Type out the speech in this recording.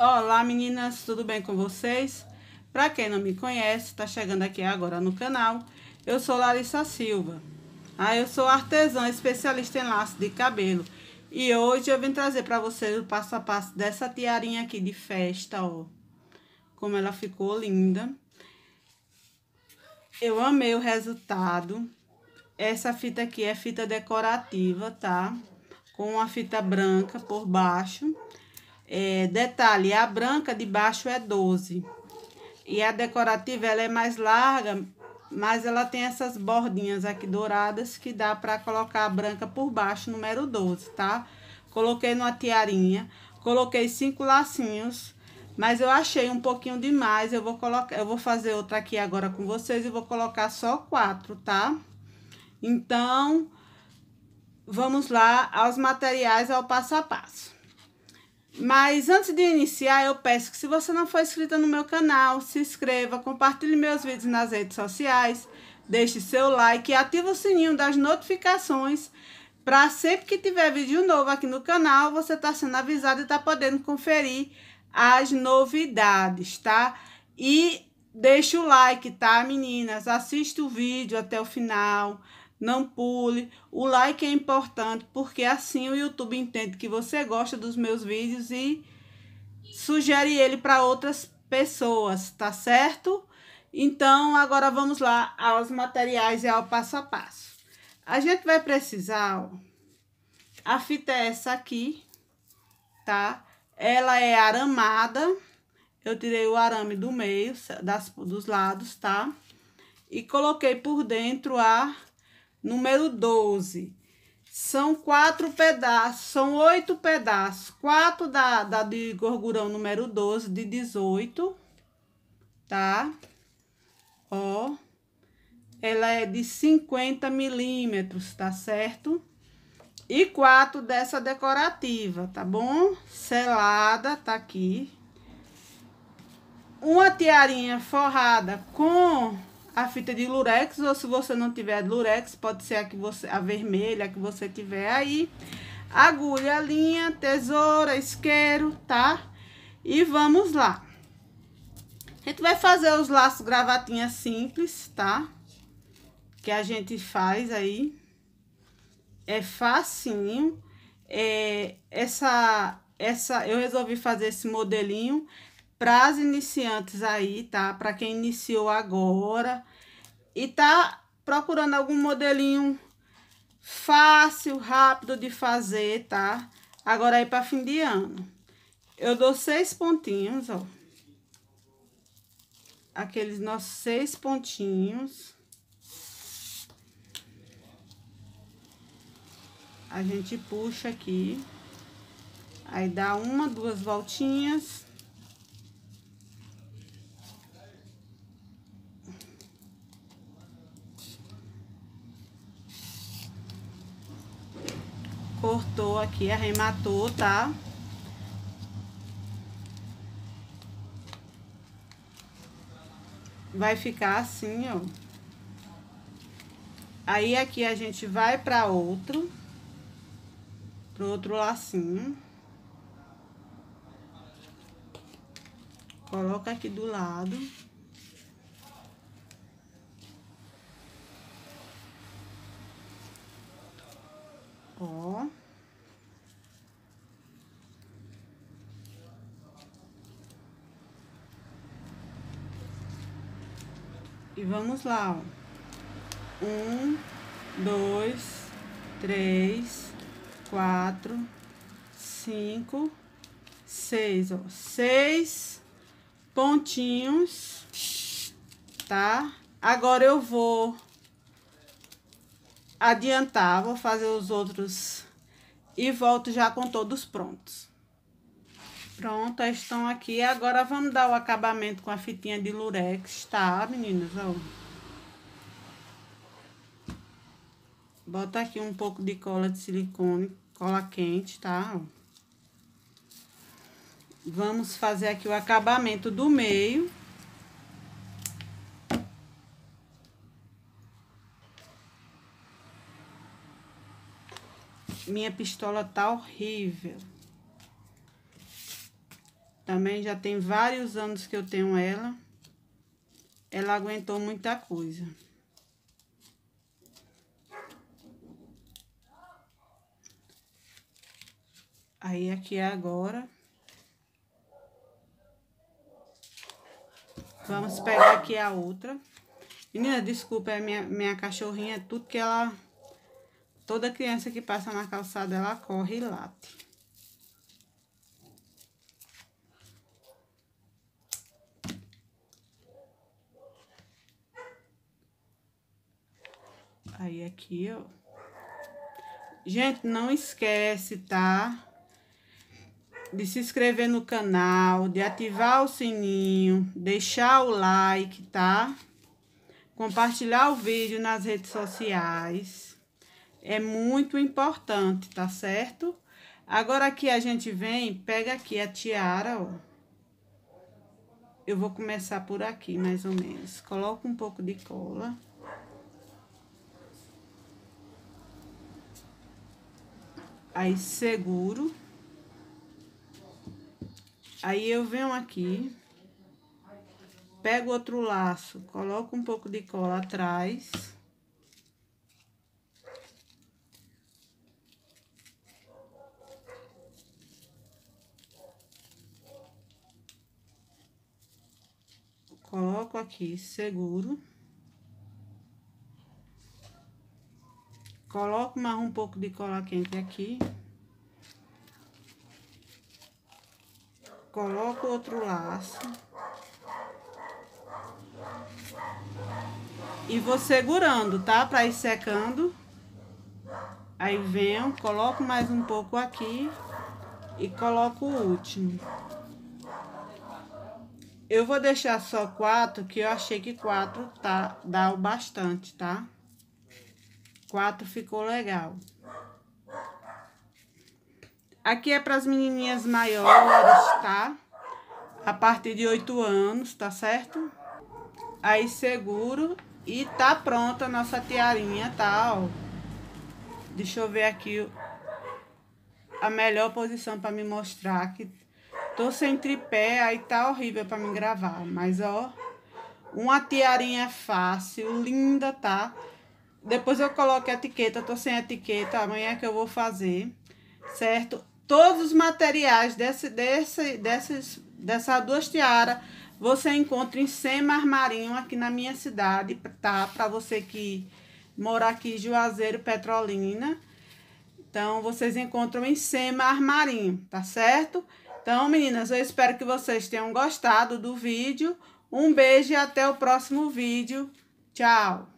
Olá meninas, tudo bem com vocês? Para quem não me conhece, está chegando aqui agora no canal, eu sou Larissa Silva. Ah, eu sou artesã especialista em laço de cabelo e hoje eu vim trazer para vocês o passo a passo dessa tiarinha aqui de festa, ó. Como ela ficou linda. Eu amei o resultado. Essa fita aqui é fita decorativa, tá? Com uma fita branca por baixo. É, detalhe, a branca de baixo é 12. E a decorativa, ela é mais larga, mas ela tem essas bordinhas aqui douradas que dá para colocar a branca por baixo, número 12, tá? Coloquei numa tiarinha, coloquei cinco lacinhos, mas eu achei um pouquinho demais, eu vou colocar, eu vou fazer outra aqui agora com vocês e vou colocar só quatro, tá? Então, vamos lá aos materiais ao passo a passo. Mas antes de iniciar, eu peço que se você não for inscrita no meu canal, se inscreva, compartilhe meus vídeos nas redes sociais, deixe seu like e ative o sininho das notificações para sempre que tiver vídeo novo aqui no canal, você está sendo avisado e está podendo conferir as novidades, tá? E deixa o like, tá, meninas? Assista o vídeo até o final, não pule. O like é importante porque assim o YouTube entende que você gosta dos meus vídeos e sugere ele para outras pessoas, tá certo? Então, agora vamos lá aos materiais e ao passo a passo. A gente vai precisar, ó, a fita é essa aqui, tá? Ela é aramada, eu tirei o arame do meio, das, dos lados, tá? E coloquei por dentro a Número 12. São quatro pedaços, são oito pedaços. Quatro da, da de gorgurão número 12, de 18, tá? Ó, ela é de 50 milímetros, tá certo? E quatro dessa decorativa, tá bom? Selada, tá aqui. Uma tiarinha forrada com a fita de lurex, ou se você não tiver lurex, pode ser a, que você, a vermelha a que você tiver aí. Agulha, linha, tesoura, isqueiro, tá? E vamos lá. A gente vai fazer os laços gravatinha simples, tá? Que a gente faz aí. É facinho. É, essa, essa, eu resolvi fazer esse modelinho para as iniciantes aí, tá? Para quem iniciou agora e tá procurando algum modelinho fácil, rápido de fazer, tá? Agora aí é para fim de ano. Eu dou seis pontinhos, ó. Aqueles nossos seis pontinhos. A gente puxa aqui. Aí dá uma, duas voltinhas. cortou aqui, arrematou, tá? Vai ficar assim, ó. Aí, aqui a gente vai pra outro, pro outro lacinho. Coloca aqui do lado. E vamos lá, ó. Um, dois, três, quatro, cinco, seis, ó. Seis pontinhos, tá? Agora eu vou adiantar, vou fazer os outros e volto já com todos prontos. Pronto, estão aqui. Agora vamos dar o acabamento com a fitinha de lurex, tá, meninas? Ó. Bota aqui um pouco de cola de silicone, cola quente, tá? Ó. Vamos fazer aqui o acabamento do meio. Minha pistola tá horrível. Também já tem vários anos que eu tenho ela. Ela aguentou muita coisa. Aí aqui é agora. Vamos pegar aqui a outra. Menina, desculpa, é minha, minha cachorrinha, tudo que ela... Toda criança que passa na calçada, ela corre e late. Aí aqui, ó. Gente, não esquece, tá? De se inscrever no canal, de ativar o sininho, deixar o like, tá? Compartilhar o vídeo nas redes sociais. É muito importante, tá certo? Agora aqui a gente vem, pega aqui a tiara, ó. Eu vou começar por aqui, mais ou menos. Coloca um pouco de cola. aí seguro. Aí eu venho aqui, pego outro laço, coloco um pouco de cola atrás. Coloco aqui, seguro. Coloco mais um pouco de cola quente aqui. Coloco outro laço. E vou segurando, tá? Pra ir secando. Aí venho, coloco mais um pouco aqui e coloco o último. Eu vou deixar só quatro, que eu achei que quatro tá, dá o bastante, tá? Quatro ficou legal. Aqui é para as menininhas maiores, tá? A partir de oito anos, tá certo? Aí seguro e tá pronta a nossa tiarinha, tá? Ó. Deixa eu ver aqui a melhor posição para me mostrar que tô sem tripé, aí tá horrível para me gravar, mas ó, uma tiarinha fácil, linda, tá? Depois eu coloco a etiqueta, tô sem etiqueta, amanhã é que eu vou fazer, certo? Todos os materiais desse, desse, desses, dessas duas tiaras você encontra em Sema Armarinho aqui na minha cidade, tá? Para você que mora aqui em Juazeiro, Petrolina. Então, vocês encontram em Sema Armarinho, tá certo? Então, meninas, eu espero que vocês tenham gostado do vídeo. Um beijo e até o próximo vídeo. Tchau!